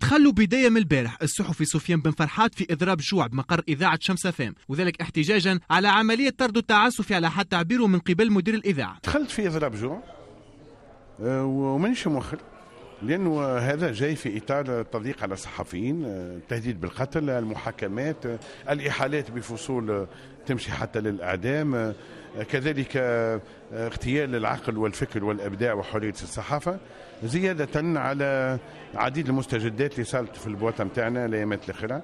تخلوا بداية من البارح الصحفي سفيان بن فرحات في إضراب جوع بمقر إذاعة شمس فام وذلك احتجاجا على عملية طرد التعسف على حد تعبيره من قبل مدير الإذاعة دخلت في إضراب جوع آه، ومنش مؤخر لانه هذا جاي في اطار التضييق على الصحفيين التهديد بالقتل المحاكمات الاحالات بفصول تمشي حتى للاعدام كذلك اغتيال العقل والفكر والابداع وحريه الصحافه زياده على عديد المستجدات اللي صارت في البواطه نتاعنا الايامات الاخيره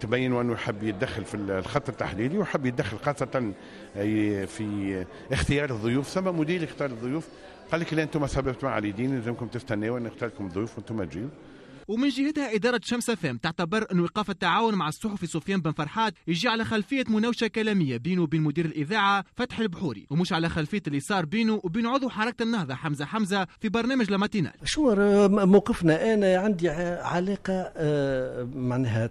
تبين انه يحب يتدخل في الخط التحليلي وحب يتدخل خاصه في اختيار الضيوف ثم مدير اختار الضيوف قال لك لا انتم سببتوا على دين لازمكم تستناوا نختار لكم الضيوف وانتم تجيو ومن جهتها إدارة شمس فام تعتبر أن إيقاف التعاون مع الصحفي سفيان بن فرحات يجي على خلفية مناوشة كلامية بينه وبين مدير الإذاعة فتح البحوري ومش على خلفية اللي صار بينه وبين عضو حركة النهضة حمزة حمزة في برنامج لماتينال شو آه، موقفنا أنا عندي علاقة آه، معناها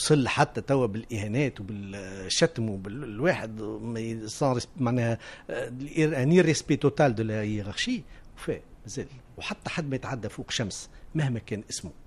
وصل حتى توا بالاهانات وبالشتم وبالواحد معناها اني ريسبي توتال دو لا هيرارشي وفاه مازال وحتى حد ما يتعدى فوق شمس مهما كان اسمه